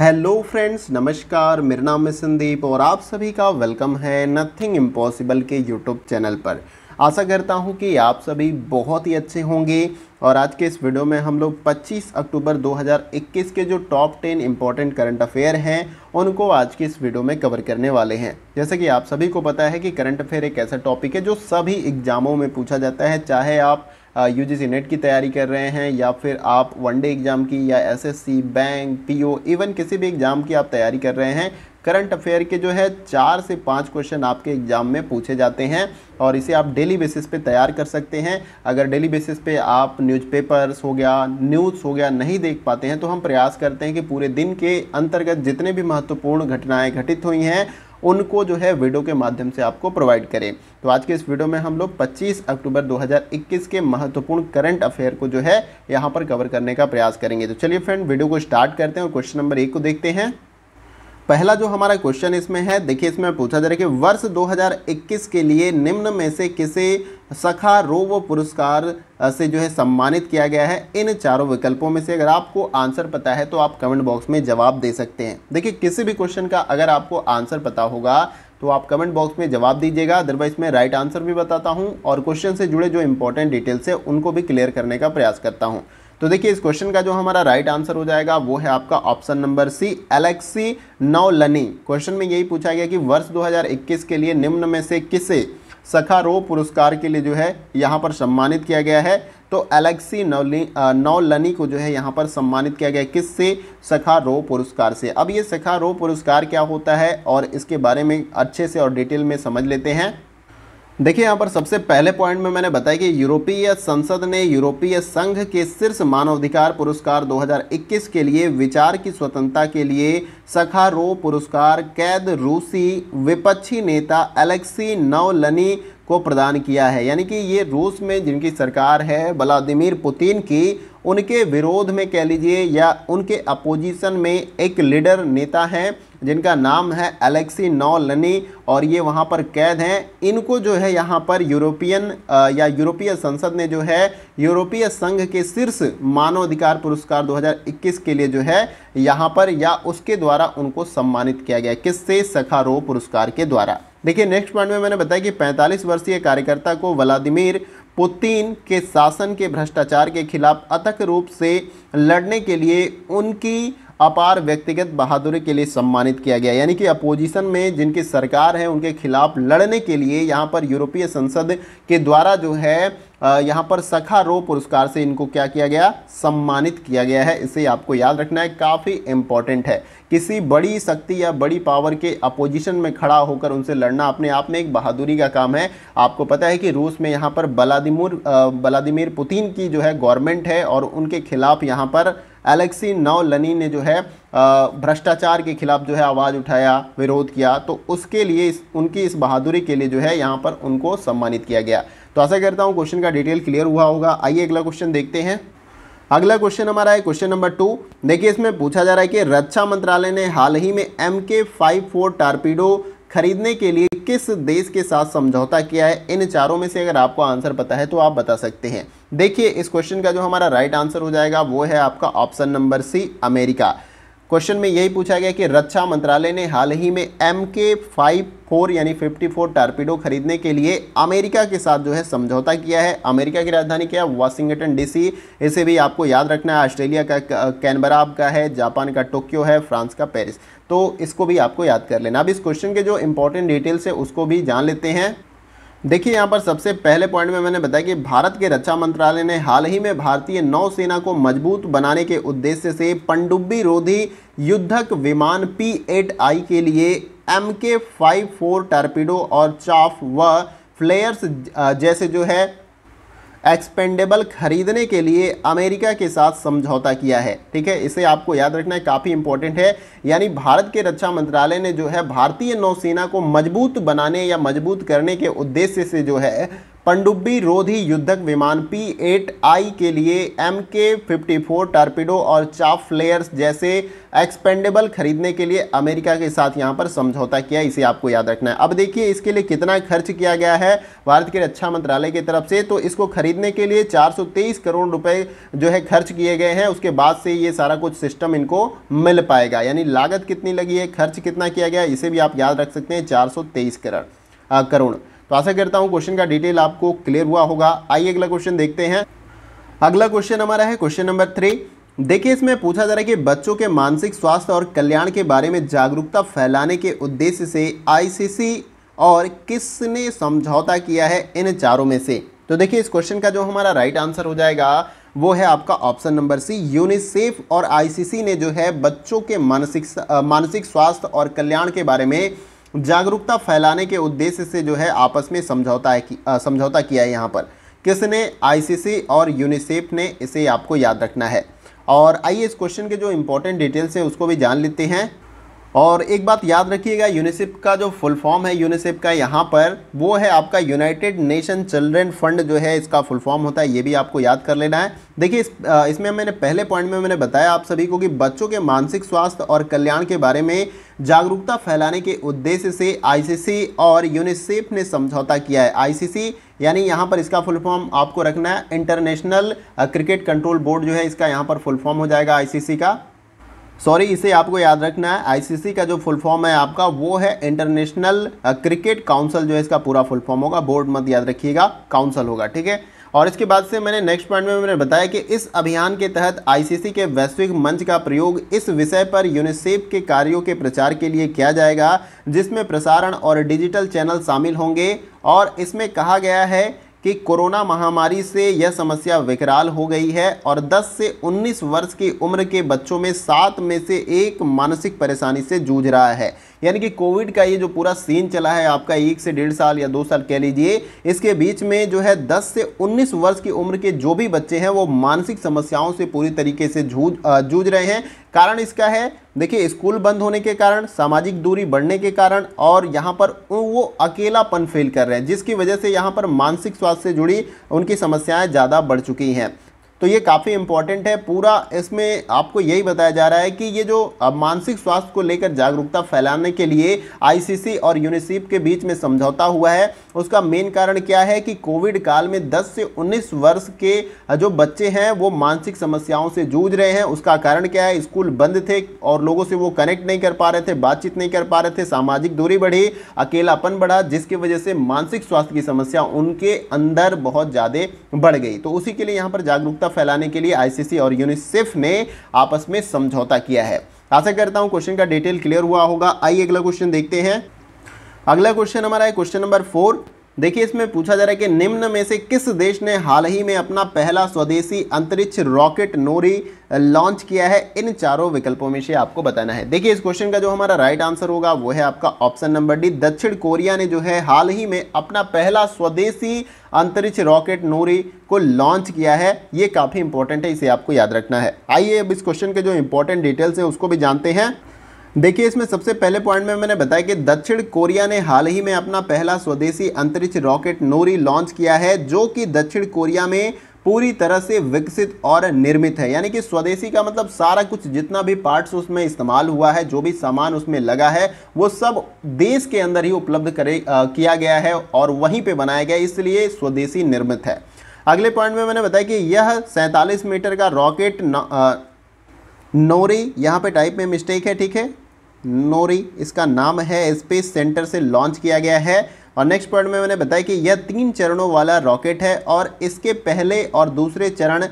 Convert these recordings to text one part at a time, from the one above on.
hello friends नमस्कार मेरा नाम है संदीप और आप सभी का वेलकम है नथिंग इम्पॉसिबल के यूट्यूब चैनल पर आशा करता हूं कि आप सभी बहुत ही अच्छे होंगे और आज के इस वीडियो में हम लोग 25 अक्टूबर 2021 के जो टॉप 10 इम्पॉर्टेंट करंट अफेयर हैं उनको आज के इस वीडियो में कवर करने वाले हैं जैसे कि आप सभी को पता है कि करंट अफेयर एक ऐसा टॉपिक है जो सभी एग्ज़ामों में पूछा जाता है चाहे आप यू जी नेट की तैयारी कर रहे हैं या फिर आप वनडे एग्ज़ाम की या एसएससी बैंक पीओ इवन किसी भी एग्ज़ाम की आप तैयारी कर रहे हैं करंट अफेयर के जो है चार से पाँच क्वेश्चन आपके एग्ज़ाम में पूछे जाते हैं और इसे आप डेली बेसिस पे तैयार कर सकते हैं अगर डेली बेसिस पे आप न्यूज़पेपर्स हो गया न्यूज़ हो गया नहीं देख पाते हैं तो हम प्रयास करते हैं कि पूरे दिन के अंतर्गत जितने भी महत्वपूर्ण घटनाएँ घटित हुई हैं उनको जो है वीडियो के माध्यम से आपको प्रोवाइड करें तो आज के इस वीडियो में हम लोग 25 अक्टूबर 2021 के महत्वपूर्ण करंट अफेयर को जो है यहाँ पर कवर करने का प्रयास करेंगे तो चलिए फ्रेंड वीडियो को स्टार्ट करते हैं और क्वेश्चन नंबर एक को देखते हैं पहला जो हमारा क्वेश्चन इसमें है देखिए इसमें पूछा जा रहा है कि वर्ष 2021 के लिए निम्न में से किसे सखा रोव पुरस्कार से जो है सम्मानित किया गया है इन चारों विकल्पों में से अगर आपको आंसर पता है तो आप कमेंट बॉक्स में जवाब दे सकते हैं देखिए किसी भी क्वेश्चन का अगर आपको आंसर पता होगा तो आप कमेंट बॉक्स में जवाब दीजिएगा अदरवाइज मैं राइट आंसर भी बताता हूँ और क्वेश्चन से जुड़े जो इंपॉर्टेंट डिटेल्स है उनको भी क्लियर करने का प्रयास करता हूँ तो देखिए इस क्वेश्चन का जो हमारा राइट आंसर हो जाएगा वो है आपका ऑप्शन नंबर सी एलेक्सी नौ क्वेश्चन में यही पूछा गया कि वर्ष 2021 के लिए निम्न में से किसे सखा रो पुरस्कार के लिए जो है यहाँ पर सम्मानित किया गया है तो एलेक्सी नौली नौलनी को जो है यहाँ पर सम्मानित किया गया किस से सखा रो पुरस्कार से अब ये सखा रो पुरस्कार क्या होता है और इसके बारे में अच्छे से और डिटेल में समझ लेते हैं देखिए यहाँ पर सबसे पहले पॉइंट में मैंने बताया कि यूरोपीय संसद ने यूरोपीय संघ के शीर्ष मानवाधिकार पुरस्कार 2021 के लिए विचार की स्वतंत्रता के लिए सखारो पुरस्कार कैद रूसी विपक्षी नेता एलेक्सी नवलनी को प्रदान किया है यानी कि ये रूस में जिनकी सरकार है व्लादिमिर पुतिन की उनके विरोध में कह लीजिए या उनके अपोजिशन में एक लीडर नेता हैं जिनका नाम है एलेक्सी लनी और ये वहाँ पर कैद हैं इनको जो है यहाँ पर यूरोपियन या यूरोपीय संसद ने जो है यूरोपीय संघ के शीर्ष मानवाधिकार पुरस्कार 2021 के लिए जो है यहाँ पर या उसके द्वारा उनको सम्मानित किया गया किससे सखारो पुरस्कार के द्वारा देखिए नेक्स्ट पॉइंट में मैंने बताया कि 45 वर्षीय कार्यकर्ता को व्लादिमिर पुतिन के शासन के भ्रष्टाचार के खिलाफ अथक रूप से लड़ने के लिए उनकी अपार व्यक्तिगत बहादुरी के लिए सम्मानित किया गया यानी कि अपोजिशन में जिनकी सरकार है उनके खिलाफ लड़ने के लिए यहाँ पर यूरोपीय संसद के द्वारा जो है यहाँ पर सखा रो पुरस्कार से इनको क्या किया गया सम्मानित किया गया है इसे आपको याद रखना है काफ़ी इम्पॉर्टेंट है किसी बड़ी शक्ति या बड़ी पावर के अपोजिशन में खड़ा होकर उनसे लड़ना अपने आप में एक बहादुरी का काम है आपको पता है कि रूस में यहाँ पर व्लादिमिर व्लादिमिर पुतिन की जो है गवर्नमेंट है और उनके खिलाफ यहाँ पर एलेक्सी नाव लनी ने जो है भ्रष्टाचार के खिलाफ जो है आवाज़ उठाया विरोध किया तो उसके लिए इस उनकी इस बहादुरी के लिए जो है यहाँ पर उनको सम्मानित किया गया तो ऐसा करता हूँ क्वेश्चन का डिटेल क्लियर हुआ होगा आइए अगला क्वेश्चन देखते हैं अगला क्वेश्चन हमारा है क्वेश्चन नंबर टू देखिए इसमें पूछा जा रहा है कि रक्षा मंत्रालय ने हाल ही में M K five four torpedo खरीदने के लिए किस देश के साथ समझौता किया है इन चारों में से अगर आपको आंसर पता है तो आप बता सकते हैं देखिए इस क्वेश्चन का जो हमारा राइट आंसर हो जाएगा वो है आपका option number C America question में यही पूछा गया कि रक्षा मंत्रालय ने हाल ही में एम के फाइव फोर यानी फिफ्टी फोर टारपीडो खरीदने के लिए अमेरिका के साथ जो है समझौता किया है अमेरिका की राजधानी क्या है वाशिंगटन डीसी इसे भी आपको याद रखना है ऑस्ट्रेलिया का कैनबरा आपका है जापान का टोक्यो है फ्रांस का पेरिस तो इसको भी आपको याद कर लेना अब इस क्वेश्चन के जो इंपॉर्टेंट डिटेल्स है उसको भी जान लेते हैं देखिए यहाँ पर सबसे पहले पॉइंट में मैंने बताया कि भारत के रक्षा मंत्रालय ने हाल ही में भारतीय नौसेना को मजबूत बनाने के उद्देश्य से पंडुब्बी रोधी युद्धक विमान पी एट आई के लिए M K five four torpedo और चाफ व फ्लेयर्स जैसे जो है एक्सपेंडेबल खरीदने के लिए अमेरिका के साथ समझौता किया है ठीक है इसे आपको याद रखना है काफ़ी इंपॉर्टेंट है यानी भारत के रक्षा मंत्रालय ने जो है भारतीय नौसेना को मजबूत बनाने या मजबूत करने के उद्देश्य से जो है पंडुब्बी रोधी युद्धक विमान पी एट आई के लिए M K fifty four torpedo और चाफ फ्लेयर्स जैसे एक्सपेंडेबल खरीदने के लिए अमेरिका के साथ यहां पर समझौता किया इसे आपको याद रखना है अब देखिए इसके लिए कितना खर्च किया गया है भारत के रक्षा मंत्रालय की तरफ से तो इसको खरीदने के लिए 423 करोड़ रुपए जो है खर्च किए गए हैं उसके बाद से ये सारा कुछ सिस्टम इनको मिल पाएगा यानी लागत कितनी लगी है खर्च कितना किया गया इसे भी आप याद रख सकते हैं चार करोड़ करोड़ तो आशा करता हूँ क्वेश्चन का डिटेल आपको क्लियर हुआ होगा आइए अगला क्वेश्चन देखते हैं अगला क्वेश्चन हमारा है क्वेश्चन नंबर थ्री देखिए इसमें पूछा जा रहा है कि बच्चों के मानसिक स्वास्थ्य और कल्याण के बारे में जागरूकता फैलाने के उद्देश्य से आईसीसी और किसने समझौता किया है इन चारों में से तो देखिए इस क्वेश्चन का जो हमारा राइट आंसर हो जाएगा वो है आपका ऑप्शन नंबर सी यूनिसेफ और आईसीसी ने जो है बच्चों के मानसिक मानसिक स्वास्थ्य और कल्याण के बारे में जागरूकता फैलाने के उद्देश्य से जो है आपस में समझौता है कि, समझौता किया है यहाँ पर किसने आईसीसी और यूनिसेफ ने इसे आपको याद रखना है और आइए इस क्वेश्चन के जो इम्पोर्टेंट डिटेल्स हैं उसको भी जान लेते हैं और एक बात याद रखिएगा यूनिसेफ का जो फुल फॉर्म है यूनिसेफ का यहाँ पर वो है आपका यूनाइटेड नेशन चिल्ड्रेन फंड जो है इसका फुल फॉर्म होता है ये भी आपको याद कर लेना है देखिए इस इसमें मैंने पहले पॉइंट में मैंने बताया आप सभी को कि बच्चों के मानसिक स्वास्थ्य और कल्याण के बारे में जागरूकता फैलाने के उद्देश्य से आई और यूनिसेफ ने समझौता किया है आई यानी यहाँ पर इसका फुल फॉर्म आपको रखना है इंटरनेशनल क्रिकेट कंट्रोल बोर्ड जो है इसका यहाँ पर फुल फॉर्म हो जाएगा आई का सॉरी इसे आपको याद रखना है आईसीसी का जो फुल फॉर्म है आपका वो है इंटरनेशनल क्रिकेट काउंसिल जो है इसका पूरा फुल फॉर्म होगा बोर्ड मत याद रखिएगा काउंसिल होगा ठीक है और इसके बाद से मैंने नेक्स्ट पॉइंट में मैंने बताया कि इस अभियान के तहत आईसीसी के वैश्विक मंच का प्रयोग इस विषय पर यूनिसेफ के कार्यों के प्रचार के लिए किया जाएगा जिसमें प्रसारण और डिजिटल चैनल शामिल होंगे और इसमें कहा गया है कि कोरोना महामारी से यह समस्या विकराल हो गई है और 10 से 19 वर्ष की उम्र के बच्चों में सात में से एक मानसिक परेशानी से जूझ रहा है यानी कि कोविड का ये जो पूरा सीन चला है आपका एक से डेढ़ साल या दो साल कह लीजिए इसके बीच में जो है दस से उन्नीस वर्ष की उम्र के जो भी बच्चे हैं वो मानसिक समस्याओं से पूरी तरीके से जूझ जूझ रहे हैं कारण इसका है देखिए स्कूल बंद होने के कारण सामाजिक दूरी बढ़ने के कारण और यहाँ पर वो अकेलापन फील कर रहे हैं जिसकी वजह से यहाँ पर मानसिक स्वास्थ्य से जुड़ी उनकी समस्याएं ज़्यादा बढ़ चुकी हैं तो ये काफ़ी इंपॉर्टेंट है पूरा इसमें आपको यही बताया जा रहा है कि ये जो मानसिक स्वास्थ्य को लेकर जागरूकता फैलाने के लिए आईसीसी और यूनिसेफ के बीच में समझौता हुआ है उसका मेन कारण क्या है कि कोविड काल में 10 से 19 वर्ष के जो बच्चे हैं वो मानसिक समस्याओं से जूझ रहे हैं उसका कारण क्या है स्कूल बंद थे और लोगों से वो कनेक्ट नहीं कर पा रहे थे बातचीत नहीं कर पा रहे थे सामाजिक दूरी बढ़ी अकेलापन बढ़ा जिसकी वजह से मानसिक स्वास्थ्य की समस्या उनके अंदर बहुत ज़्यादा बढ़ गई तो उसी के लिए यहाँ पर जागरूकता फैलाने के लिए आईसीसी और यूनिसेफ ने आपस में समझौता किया है आशा करता हूँ क्वेश्चन का डिटेल क्लियर हुआ होगा आइए अगला क्वेश्चन देखते हैं अगला क्वेश्चन हमारा है क्वेश्चन नंबर फोर देखिए इसमें पूछा जा रहा है कि निम्न में से किस देश ने हाल ही में अपना पहला स्वदेशी अंतरिक्ष रॉकेट नोरी लॉन्च किया है इन चारों विकल्पों में से आपको बताना है देखिए इस क्वेश्चन का जो हमारा राइट आंसर होगा वो है आपका ऑप्शन नंबर डी दक्षिण कोरिया ने जो है हाल ही में अपना पहला स्वदेशी अंतरिक्ष रॉकेट नोरी को लॉन्च किया है ये काफ़ी इंपॉर्टेंट है इसे आपको याद रखना है आइए अब इस क्वेश्चन के जो इंपॉर्टेंट डिटेल्स है उसको भी जानते हैं देखिए इसमें सबसे पहले पॉइंट में मैंने बताया कि दक्षिण कोरिया ने हाल ही में अपना पहला स्वदेशी अंतरिक्ष रॉकेट नोरी लॉन्च किया है जो कि दक्षिण कोरिया में पूरी तरह से विकसित और निर्मित है यानी कि स्वदेशी का मतलब सारा कुछ जितना भी पार्ट्स उसमें इस्तेमाल हुआ है जो भी सामान उसमें लगा है वो सब देश के अंदर ही उपलब्ध करे आ, किया गया है और वहीं पे बनाया गया इसलिए स्वदेशी निर्मित है अगले पॉइंट में मैंने बताया कि यह सैंतालीस मीटर का रॉकेट नोरी यहाँ पे टाइप में मिस्टेक है ठीक है नोरी इसका नाम है स्पेस सेंटर से लॉन्च किया गया है और नेक्स्ट पॉइंट में मैंने बताया कि यह तीन चरणों वाला रॉकेट है और इसके पहले और दूसरे चरण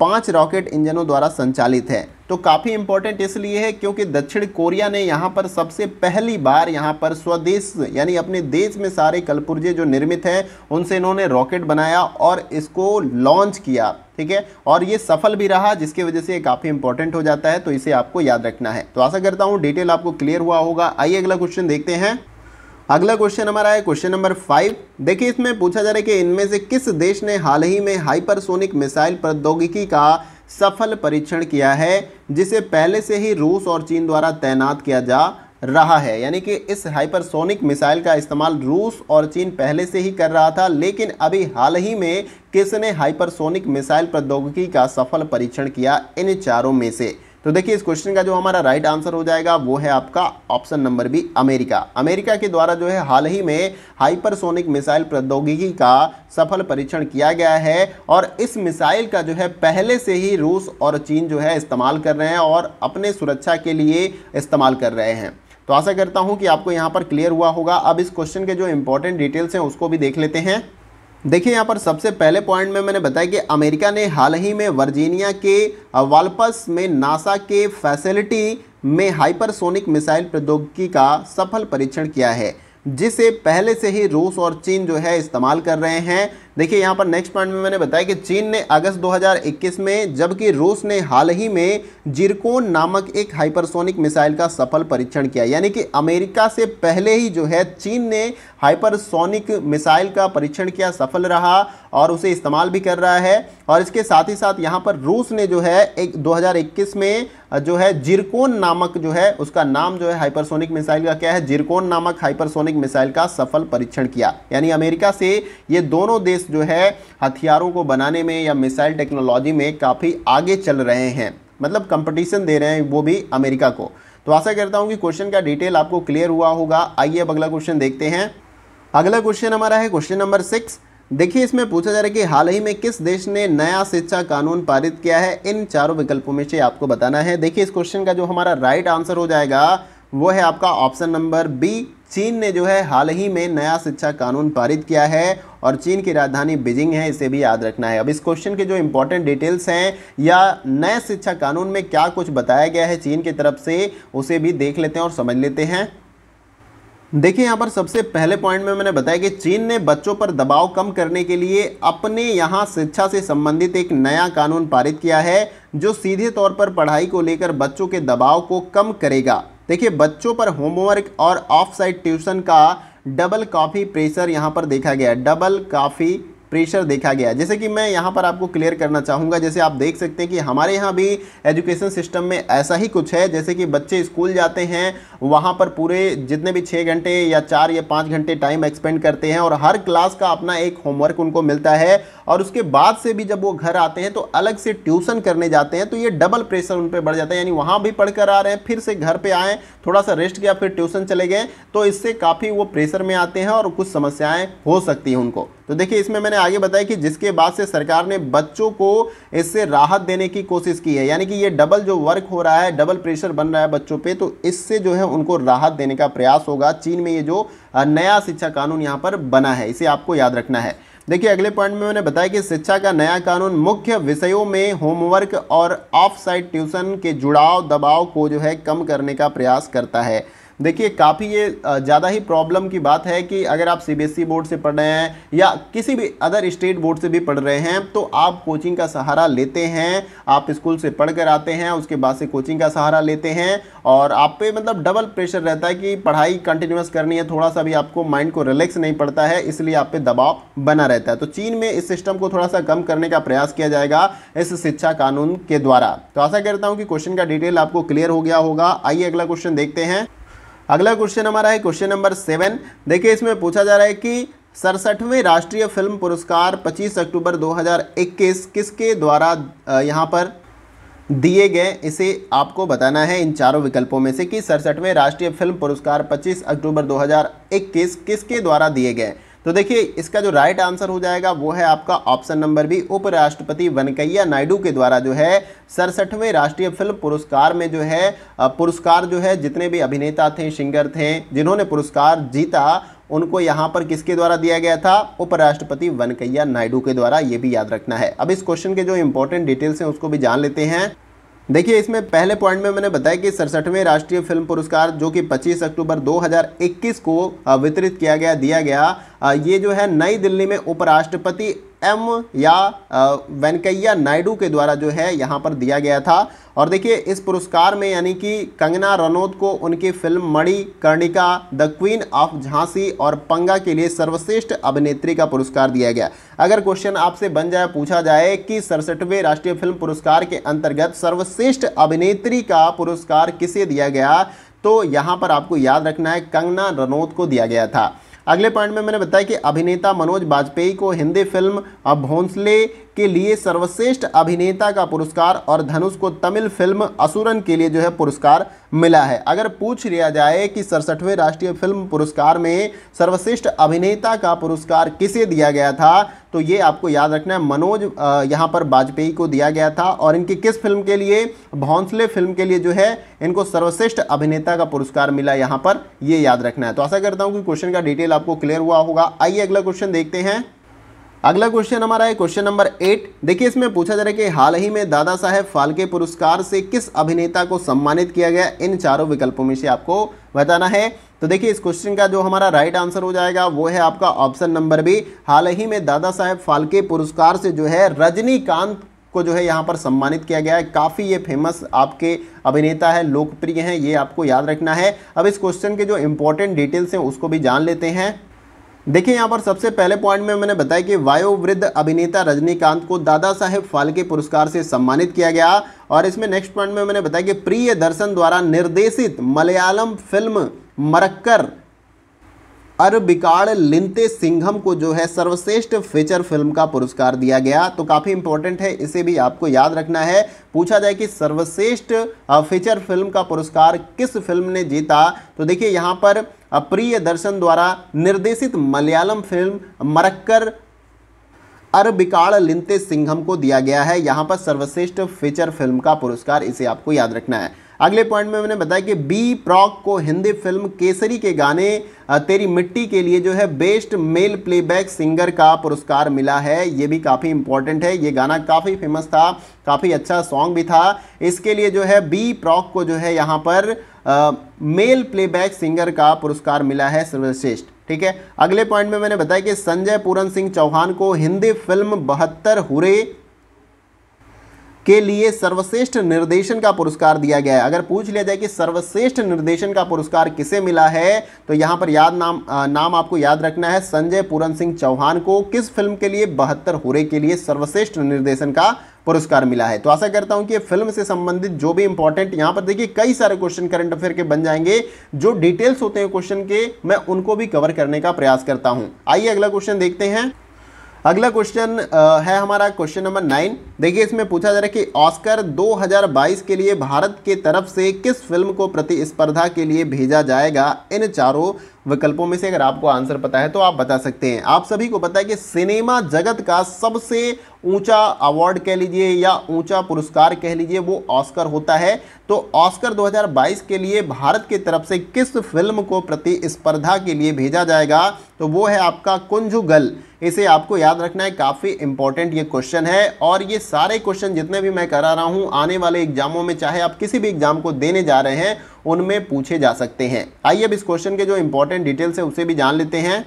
पांच रॉकेट इंजनों द्वारा संचालित है तो काफ़ी इंपॉर्टेंट इसलिए है क्योंकि दक्षिण कोरिया ने यहाँ पर सबसे पहली बार यहाँ पर स्वदेश यानी अपने देश में सारे कलपुर्जे जो निर्मित हैं उनसे इन्होंने रॉकेट बनाया और इसको लॉन्च किया ठीक है और ये सफल भी रहा जिसकी वजह से ये काफ़ी इंपॉर्टेंट हो जाता है तो इसे आपको याद रखना है तो आशा करता हूँ डिटेल आपको क्लियर हुआ होगा आइए अगला क्वेश्चन देखते हैं अगला क्वेश्चन हमारा है क्वेश्चन नंबर फाइव देखिए इसमें पूछा जा रहा है कि इनमें से किस देश ने हाल ही में हाइपरसोनिक मिसाइल प्रौद्योगिकी का सफल परीक्षण किया है जिसे पहले से ही रूस और चीन द्वारा तैनात किया जा रहा है यानी कि इस हाइपरसोनिक मिसाइल का इस्तेमाल रूस और चीन पहले से ही कर रहा था लेकिन अभी हाल ही में किसने हाइपरसोनिक मिसाइल प्रौद्योगिकी का सफल परीक्षण किया इन चारों में से तो देखिए इस क्वेश्चन का जो हमारा राइट आंसर हो जाएगा वो है आपका option number B America America के द्वारा जो है हाल ही में हाइपरसोनिक मिसाइल प्रौद्योगिकी का सफल परीक्षण किया गया है और इस मिसाइल का जो है पहले से ही रूस और चीन जो है इस्तेमाल कर रहे हैं और अपने सुरक्षा के लिए इस्तेमाल कर रहे हैं तो आशा करता हूँ कि आपको यहाँ पर क्लियर हुआ होगा अब इस क्वेश्चन के जो इंपॉर्टेंट डिटेल्स हैं उसको भी देख लेते हैं देखिए यहाँ पर सबसे पहले पॉइंट में मैंने बताया कि अमेरिका ने हाल ही में वर्जीनिया के वाल्पस में नासा के फैसिलिटी में हाइपरसोनिक मिसाइल प्रौद्योगिकी का सफल परीक्षण किया है जिसे पहले से ही रूस और चीन जो है इस्तेमाल कर रहे हैं देखिए यहाँ पर नेक्स्ट पॉइंट में मैंने बताया कि चीन ने अगस्त 2021 में जबकि रूस ने हाल ही में जिरकोन नामक एक हाइपरसोनिक मिसाइल का सफल परीक्षण किया यानी कि अमेरिका से पहले ही जो है चीन ने हाइपरसोनिक मिसाइल का परीक्षण किया सफल रहा और उसे इस्तेमाल भी कर रहा है और इसके साथ ही साथ यहाँ पर रूस ने जो है एक दो में जो है जिरकोन नामक जो है उसका नाम जो है हाइपरसोनिक मिसाइल का क्या है जिरकोन नामक हाइपरसोनिक मिसाइल का सफल परीक्षण किया यानी अमेरिका से ये दोनों देश जो है हथियारों को बनाने में या मिसाइल टेक्नोलॉजी में काफ़ी आगे चल रहे हैं मतलब कंपटीशन दे रहे हैं वो भी अमेरिका को तो आशा करता हूँ कि क्वेश्चन का डिटेल आपको क्लियर हुआ होगा आइए अब अगला क्वेश्चन देखते हैं अगला क्वेश्चन हमारा है क्वेश्चन नंबर सिक्स देखिए इसमें पूछा जा रहा है कि हाल ही में किस देश ने नया शिक्षा कानून पारित किया है इन चारों विकल्पों में से आपको बताना है देखिए इस क्वेश्चन का जो हमारा राइट आंसर हो जाएगा वो है आपका ऑप्शन नंबर बी चीन ने जो है हाल ही में नया शिक्षा कानून पारित किया है और चीन की राजधानी बीजिंग है इसे भी याद रखना है अब इस क्वेश्चन के जो इम्पोर्टेंट डिटेल्स हैं या नए शिक्षा कानून में क्या कुछ बताया गया है चीन की तरफ से उसे भी देख लेते हैं और समझ लेते हैं देखिए यहाँ पर सबसे पहले पॉइंट में मैंने बताया कि चीन ने बच्चों पर दबाव कम करने के लिए अपने यहाँ शिक्षा से संबंधित एक नया कानून पारित किया है जो सीधे तौर पर पढ़ाई को लेकर बच्चों के दबाव को कम करेगा देखिए बच्चों पर होमवर्क और ऑफ साइड ट्यूशन का डबल काफ़ी प्रेशर यहाँ पर देखा गया डबल काफ़ी प्रेशर देखा गया जैसे कि मैं यहाँ पर आपको क्लियर करना चाहूँगा जैसे आप देख सकते हैं कि हमारे यहाँ भी एजुकेशन सिस्टम में ऐसा ही कुछ है जैसे कि बच्चे स्कूल जाते हैं वहाँ पर पूरे जितने भी छः घंटे या चार या पाँच घंटे टाइम एक्सपेंड करते हैं और हर क्लास का अपना एक होमवर्क उनको मिलता है और उसके बाद से भी जब वो घर आते हैं तो अलग से ट्यूशन करने जाते हैं तो ये डबल प्रेशर उन पर बढ़ जाता है यानी वहाँ भी पढ़ आ रहे हैं फिर से घर पर आएँ थोड़ा सा रेस्ट किया फिर ट्यूशन चले गए तो इससे काफ़ी वो प्रेशर में आते हैं और कुछ समस्याएँ हो सकती हैं उनको तो देखिए इसमें मैंने ने आगे बताया कि जिसके बाद से सरकार ने बच्चों को इससे राहत देने की कोशिश की है यानी कि ये डबल जो वर्क हो रहा है डबल प्रेशर बन रहा है बच्चों पे तो इससे जो है उनको राहत देने का प्रयास होगा चीन में ये जो नया शिक्षा कानून यहाँ पर बना है इसे आपको याद रखना है देखिए अगले पॉइंट में उन्होंने बताया कि शिक्षा का नया कानून मुख्य विषयों में होमवर्क और ऑफ साइड ट्यूशन के जुड़ाव दबाव को जो है कम करने का प्रयास करता है देखिए काफ़ी ये ज़्यादा ही प्रॉब्लम की बात है कि अगर आप सी e बोर्ड से पढ़ रहे हैं या किसी भी अदर स्टेट बोर्ड से भी पढ़ रहे हैं तो आप कोचिंग का सहारा लेते हैं आप स्कूल से पढ़ कर आते हैं उसके बाद से कोचिंग का सहारा लेते हैं और आप पे मतलब डबल प्रेशर रहता है कि पढ़ाई कंटिन्यूस करनी है थोड़ा सा भी आपको माइंड को रिलैक्स नहीं पड़ता है इसलिए आप पे दबाव बना रहता है तो चीन में इस सिस्टम को थोड़ा सा कम करने का प्रयास किया जाएगा इस शिक्षा कानून के द्वारा तो आशा करता हूँ कि क्वेश्चन का डिटेल आपको क्लियर हो गया होगा आइए अगला क्वेश्चन देखते हैं अगला क्वेश्चन हमारा है क्वेश्चन नंबर सेवन देखिए इसमें पूछा जा रहा है कि सड़सठवें राष्ट्रीय फिल्म पुरस्कार 25 अक्टूबर 2021 किसके द्वारा यहाँ पर दिए गए इसे आपको बताना है इन चारों विकल्पों में से कि सड़सठवें राष्ट्रीय फिल्म पुरस्कार 25 अक्टूबर 2021 किसके द्वारा दिए गए तो देखिए इसका जो राइट आंसर हो जाएगा वो है आपका ऑप्शन नंबर बी उपराष्ट्रपति वेंकैया नायडू के द्वारा जो है सड़सठवें राष्ट्रीय फिल्म पुरस्कार में जो है पुरस्कार जो है जितने भी अभिनेता थे सिंगर थे जिन्होंने पुरस्कार जीता उनको यहाँ पर किसके द्वारा दिया गया था उपराष्ट्रपति वेंकैया नायडू के द्वारा ये भी याद रखना है अब इस क्वेश्चन के जो इंपॉर्टेंट डिटेल्स हैं उसको भी जान लेते हैं देखिए इसमें पहले पॉइंट में मैंने बताया कि सड़सठवें राष्ट्रीय फिल्म पुरस्कार जो कि 25 अक्टूबर 2021 को वितरित किया गया दिया गया ये जो है नई दिल्ली में उपराष्ट्रपति एम या वेंकैया नायडू के द्वारा जो है यहाँ पर दिया गया था और देखिए इस पुरस्कार में यानी कि कंगना रनौत को उनकी film Manikarnika the queen of Jhansi और पंगा के लिए सर्वश्रेष्ठ अभिनेत्री का पुरस्कार दिया गया अगर क्वेश्चन आपसे बन जाए पूछा जाए कि सड़सठवें राष्ट्रीय फिल्म पुरस्कार के अंतर्गत सर्वश्रेष्ठ अभिनेत्री का पुरस्कार किसे दिया गया तो यहाँ पर आपको याद रखना है कंगना रनौत को दिया गया था अगले पॉइंट में मैंने बताया कि अभिनेता मनोज बाजपेयी को हिंदी फिल्म भोंसले के लिए सर्वश्रेष्ठ अभिनेता का पुरस्कार और धनुष को तमिल फिल्म असुरन के लिए जो है पुरस्कार मिला है अगर पूछ लिया जाए कि सड़सठवें राष्ट्रीय फिल्म पुरस्कार में सर्वश्रेष्ठ अभिनेता का पुरस्कार किसे दिया गया था तो ये आपको याद रखना है मनोज यहाँ पर वाजपेयी को दिया गया था और इनकी किस फिल्म के लिए भौंसले फिल्म के लिए जो है इनको सर्वश्रेष्ठ अभिनेता का पुरस्कार मिला यहाँ पर ये याद रखना है तो आशा करता हूँ कि क्वेश्चन का डिटेल आपको क्लियर हुआ होगा आइए अगला क्वेश्चन देखते हैं अगला क्वेश्चन हमारा है क्वेश्चन नंबर एट देखिए इसमें पूछा जा रहा है कि हाल ही में दादा साहेब फाल्के पुरस्कार से किस अभिनेता को सम्मानित किया गया इन चारों विकल्पों में से आपको बताना है तो देखिए इस क्वेश्चन का जो हमारा राइट आंसर हो जाएगा वो है आपका ऑप्शन नंबर बी हाल ही में दादा साहेब फाल्के पुरस्कार से जो है रजनीकांत को जो है यहाँ पर सम्मानित किया गया है काफ़ी ये फेमस आपके अभिनेता है लोकप्रिय हैं ये आपको याद रखना है अब इस क्वेश्चन के जो इम्पोर्टेंट डिटेल्स हैं उसको भी जान लेते हैं देखिए यहाँ पर सबसे पहले पॉइंट में मैंने बताया कि वायुवृद्ध अभिनेता रजनीकांत को दादा साहेब फाल्के पुरस्कार से सम्मानित किया गया और इसमें नेक्स्ट पॉइंट में मैंने बताया कि प्रिय दर्शन द्वारा निर्देशित मलयालम फिल्म मरक्कर अरबिकाड़ लिंते सिंघम को जो है सर्वश्रेष्ठ फीचर फिल्म का पुरस्कार दिया गया तो काफ़ी इंपॉर्टेंट है इसे भी आपको याद रखना है पूछा जाए कि सर्वश्रेष्ठ फीचर फिल्म का पुरस्कार किस फिल्म ने जीता तो देखिए यहाँ पर प्रिय दर्शन द्वारा निर्देशित मलयालम फिल्म मरक्कर अरबिकाड़ लिंते सिंघम को दिया गया है यहाँ पर सर्वश्रेष्ठ फीचर फिल्म का पुरस्कार इसे आपको याद रखना है अगले पॉइंट में मैंने बताया कि बी प्रॉक को हिंदी फिल्म केसरी के गाने तेरी मिट्टी के लिए जो है बेस्ट मेल प्लेबैक सिंगर का पुरस्कार मिला है ये भी काफ़ी इंपॉर्टेंट है ये गाना काफ़ी फेमस था काफ़ी अच्छा सॉन्ग भी था इसके लिए जो है बी प्रॉक को जो है यहाँ पर आ, मेल प्लेबैक सिंगर का पुरस्कार मिला है सर्वश्रेष्ठ ठीक है अगले पॉइंट में मैंने बताया कि संजय पूरन सिंह चौहान को हिंदी फिल्म बहत्तर हुरे के लिए सर्वश्रेष्ठ निर्देशन का पुरस्कार दिया गया है अगर पूछ लिया जाए कि सर्वश्रेष्ठ निर्देशन का पुरस्कार किसे मिला है तो यहाँ पर याद नाम आ, नाम आपको याद रखना है संजय पूरन सिंह चौहान को किस फिल्म के लिए बहत्तर होरे के लिए सर्वश्रेष्ठ निर्देशन का पुरस्कार मिला है तो आशा करता हूं कि फिल्म से संबंधित जो भी इंपॉर्टेंट यहां पर देखिए कई सारे क्वेश्चन करंट अफेयर के बन जाएंगे जो डिटेल्स होते हैं क्वेश्चन के मैं उनको भी कवर करने का प्रयास करता हूं आइए अगला क्वेश्चन देखते हैं अगला क्वेश्चन है हमारा क्वेश्चन नंबर नाइन देखिए इसमें पूछा जा रहा है कि ऑस्कर 2022 के लिए भारत के तरफ से किस फिल्म को प्रतिस्पर्धा के लिए भेजा जाएगा इन चारों विकल्पों में से अगर आपको आंसर पता है तो आप बता सकते हैं आप सभी को पता है कि सिनेमा जगत का सबसे ऊंचा अवार्ड कह लीजिए या ऊंचा पुरस्कार कह लीजिए वो ऑस्कर होता है तो ऑस्कर 2022 के लिए भारत की तरफ से किस फिल्म को प्रतिस्पर्धा के लिए भेजा जाएगा तो वो है आपका कुंजुगल इसे आपको याद रखना है काफ़ी इंपॉर्टेंट ये क्वेश्चन है और ये सारे क्वेश्चन जितने भी मैं करा रहा हूँ आने वाले एग्जामों में चाहे आप किसी भी एग्जाम को देने जा रहे हैं उनमें पूछे जा सकते हैं आइए अब इस क्वेश्चन के जो इंपॉर्टेंट डिटेल्स है उसे भी जान लेते हैं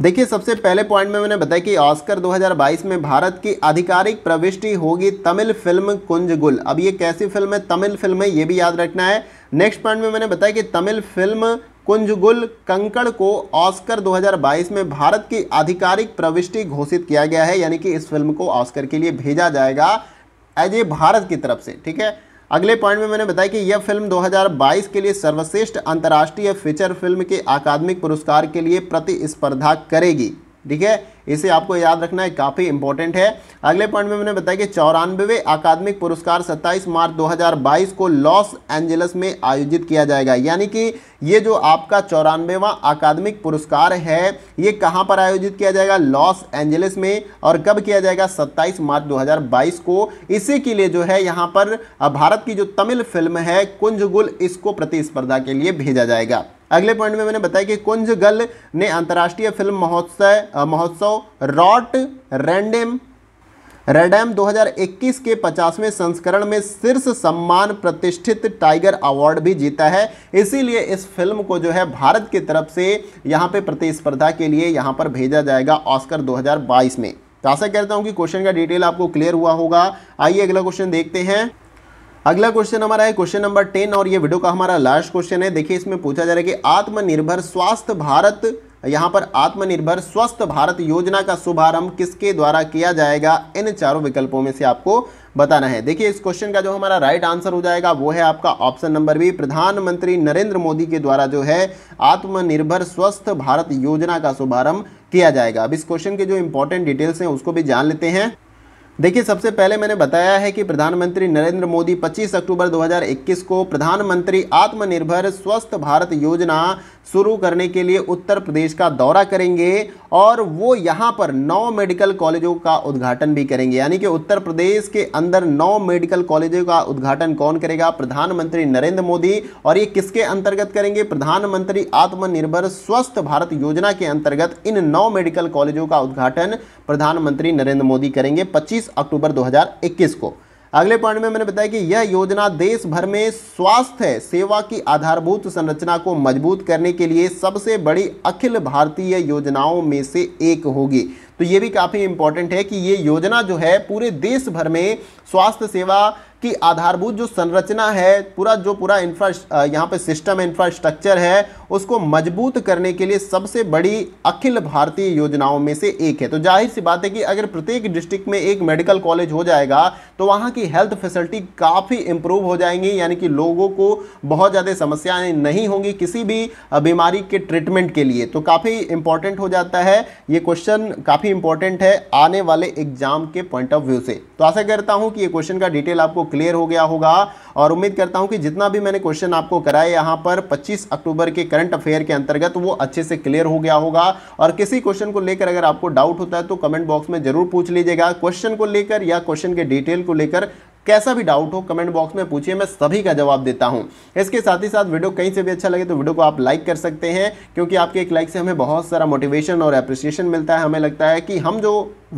देखिए सबसे पहले पॉइंट में मैंने बताया कि ऑस्कर 2022 में भारत की आधिकारिक प्रविष्टि होगी तमिल फिल्म कुंजगुल अब ये कैसी फिल्म है तमिल फिल्म है ये भी याद रखना है नेक्स्ट पॉइंट में मैंने बताया कि तमिल फिल्म कुंजगुल कंकड़ को ऑस्कर 2022 में भारत की आधिकारिक प्रविष्टि घोषित किया गया है यानी कि इस फिल्म को ऑस्कर के लिए भेजा जाएगा एज ए भारत की तरफ से ठीक है अगले पॉइंट में मैंने बताया कि यह फिल्म 2022 के लिए सर्वश्रेष्ठ अंतर्राष्ट्रीय फीचर फिल्म के अकादमिक पुरस्कार के लिए प्रतिस्पर्धा करेगी ठीक है इसे आपको याद रखना है काफ़ी इंपॉर्टेंट है अगले पॉइंट में मैंने बताया कि चौरानवे अकादमिक पुरस्कार 27 मार्च 2022 को लॉस एंजलिस में आयोजित किया जाएगा यानी कि ये जो आपका चौरानवेवा अकादमिक पुरस्कार है ये कहां पर आयोजित किया जाएगा लॉस एंजलिस में और कब किया जाएगा 27 मार्च 2022 को इसी के लिए जो है यहाँ पर भारत की जो तमिल फिल्म है कुंजगुल इसको प्रतिस्पर्धा के लिए भेजा जाएगा अगले पॉइंट में मैंने बताया कि कुंज गल ने अंतर्राष्ट्रीय फिल्म महोत्सव महोत्सव रॉट रैंडम रेडम 2021 के 50वें संस्करण में शीर्ष सम्मान प्रतिष्ठित टाइगर अवार्ड भी जीता है इसीलिए इस फिल्म को जो है भारत की तरफ से यहां पे प्रतिस्पर्धा के लिए यहां पर भेजा जाएगा ऑस्कर 2022 में तो आशा करता हूं कि क्वेश्चन का डिटेल आपको क्लियर हुआ होगा आइए अगला क्वेश्चन देखते हैं अगला क्वेश्चन हमारा है क्वेश्चन नंबर टेन और ये वीडियो का हमारा लास्ट क्वेश्चन है देखिए इसमें पूछा जा रहा है कि आत्मनिर्भर स्वास्थ्य भारत यहाँ पर आत्मनिर्भर स्वस्थ भारत योजना का शुभारंभ किसके द्वारा किया जाएगा इन चारों विकल्पों में से आपको बताना है देखिए इस क्वेश्चन का जो हमारा राइट आंसर हो जाएगा वो है आपका ऑप्शन नंबर बी प्रधानमंत्री नरेंद्र मोदी के द्वारा जो है आत्मनिर्भर स्वस्थ भारत योजना का शुभारंभ किया जाएगा अब इस क्वेश्चन के जो इंपॉर्टेंट डिटेल्स हैं उसको भी जान लेते हैं देखिए सबसे पहले मैंने बताया है कि प्रधानमंत्री नरेंद्र मोदी 25 अक्टूबर 2021 को प्रधानमंत्री आत्मनिर्भर स्वस्थ भारत योजना शुरू करने के लिए उत्तर प्रदेश का दौरा करेंगे और वो यहाँ पर नौ मेडिकल कॉलेजों का उद्घाटन भी करेंगे यानी कि उत्तर प्रदेश के अंदर नौ मेडिकल कॉलेजों का उद्घाटन कौन करेगा प्रधानमंत्री नरेंद्र मोदी और ये किसके अंतर्गत करेंगे प्रधानमंत्री आत्मनिर्भर स्वस्थ भारत योजना के अंतर्गत इन नौ मेडिकल कॉलेजों का उद्घाटन प्रधानमंत्री नरेंद्र मोदी करेंगे पच्चीस अक्टूबर दो को अगले पॉइंट में मैंने बताया कि यह योजना देश भर में स्वास्थ्य सेवा की आधारभूत संरचना को मजबूत करने के लिए सबसे बड़ी अखिल भारतीय योजनाओं में से एक होगी तो ये भी काफ़ी इंपॉर्टेंट है कि ये योजना जो है पूरे देश भर में स्वास्थ्य सेवा की आधारभूत जो संरचना है पूरा जो पूरा इंफ्रा यहाँ पे सिस्टम इंफ्रास्ट्रक्चर है उसको मजबूत करने के लिए सबसे बड़ी अखिल भारतीय योजनाओं में से एक है तो जाहिर सी बात है कि अगर प्रत्येक डिस्ट्रिक्ट में एक मेडिकल कॉलेज हो जाएगा तो वहाँ की हेल्थ फैसिलिटी काफ़ी इंप्रूव हो जाएंगी यानी कि लोगों को बहुत ज़्यादा समस्याएं नहीं होंगी किसी भी बीमारी के ट्रीटमेंट के लिए तो काफ़ी इंपॉर्टेंट हो जाता है ये क्वेश्चन काफ़ी इंपॉर्टेंट है आने वाले एग्जाम के पॉइंट ऑफ व्यू से तो आशा करता हूँ कि ये क्वेश्चन का डिटेल आपको क्लियर हो गया होगा और उम्मीद करता हूँ कि जितना भी मैंने क्वेश्चन आपको कराए यहाँ पर पच्चीस अक्टूबर के करंट करंट अफेयर के अंतर्गत वो अच्छे से क्लियर हो गया होगा और किसी क्वेश्चन को लेकर अगर आपको डाउट होता है तो कमेंट बॉक्स में जरूर पूछ लीजिएगा क्वेश्चन को लेकर या क्वेश्चन के डिटेल को लेकर कैसा भी डाउट हो कमेंट बॉक्स में पूछिए मैं सभी का जवाब देता हूं इसके साथ ही साथ वीडियो कहीं से भी अच्छा लगे तो वीडियो को आप लाइक कर सकते हैं क्योंकि आपके एक लाइक से हमें बहुत सारा मोटिवेशन और अप्रिसिएशन मिलता है हमें लगता है कि हम जो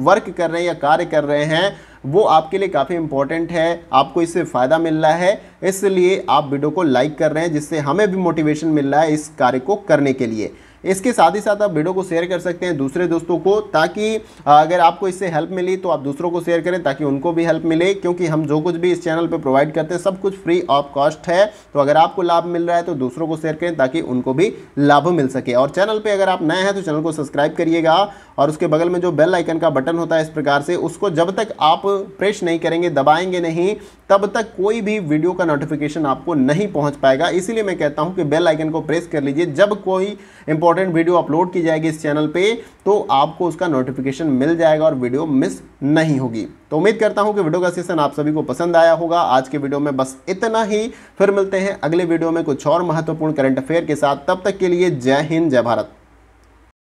वर्क कर रहे हैं या कार्य कर रहे हैं वो आपके लिए काफ़ी इंपॉर्टेंट है आपको इससे फ़ायदा मिल रहा है इसलिए आप वीडियो को लाइक कर रहे हैं जिससे हमें भी मोटिवेशन मिल रहा है इस कार्य को करने के लिए इसके साथ ही साथ आप वीडियो को शेयर कर सकते हैं दूसरे दोस्तों को ताकि अगर आपको इससे हेल्प मिली तो आप दूसरों को शेयर करें ताकि उनको भी हेल्प मिले क्योंकि हम जो कुछ भी इस चैनल पर प्रोवाइड करते हैं सब कुछ फ्री ऑफ कॉस्ट है तो अगर आपको लाभ मिल रहा है तो दूसरों को शेयर करें ताकि उनको भी लाभ मिल सके और चैनल पर अगर आप नए हैं तो चैनल को सब्सक्राइब करिएगा और उसके बगल में जो बेल आइकन का बटन होता है इस प्रकार से उसको जब तक आप प्रेस नहीं करेंगे दबाएंगे नहीं तब तक कोई भी वीडियो का नोटिफिकेशन आपको नहीं पहुंच पाएगा इसीलिए मैं कहता हूं कि बेल आइकन को प्रेस कर लीजिए जब कोई इंपॉर्टेंट इंपॉर्टेंट वीडियो अपलोड की जाएगी इस चैनल पे तो आपको उसका नोटिफिकेशन मिल जाएगा और वीडियो मिस नहीं होगी तो उम्मीद करता हूं कि वीडियो का सेशन आप सभी को पसंद आया होगा आज के वीडियो में बस इतना ही फिर मिलते हैं अगले वीडियो में कुछ और महत्वपूर्ण करंट अफेयर के साथ तब तक के लिए जय हिंद जय भारत